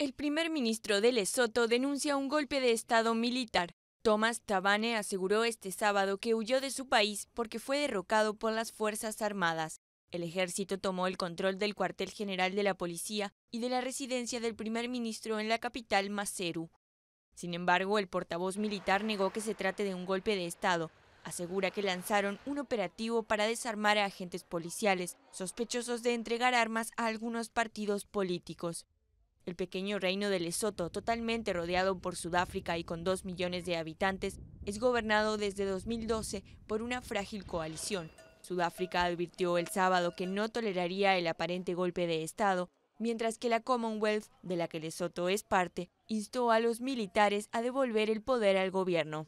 El primer ministro de Lesoto denuncia un golpe de Estado militar. Thomas Tabane aseguró este sábado que huyó de su país porque fue derrocado por las Fuerzas Armadas. El ejército tomó el control del cuartel general de la policía y de la residencia del primer ministro en la capital, Maseru. Sin embargo, el portavoz militar negó que se trate de un golpe de Estado. Asegura que lanzaron un operativo para desarmar a agentes policiales, sospechosos de entregar armas a algunos partidos políticos. El pequeño reino de Lesoto, totalmente rodeado por Sudáfrica y con dos millones de habitantes, es gobernado desde 2012 por una frágil coalición. Sudáfrica advirtió el sábado que no toleraría el aparente golpe de Estado, mientras que la Commonwealth, de la que Lesoto es parte, instó a los militares a devolver el poder al gobierno.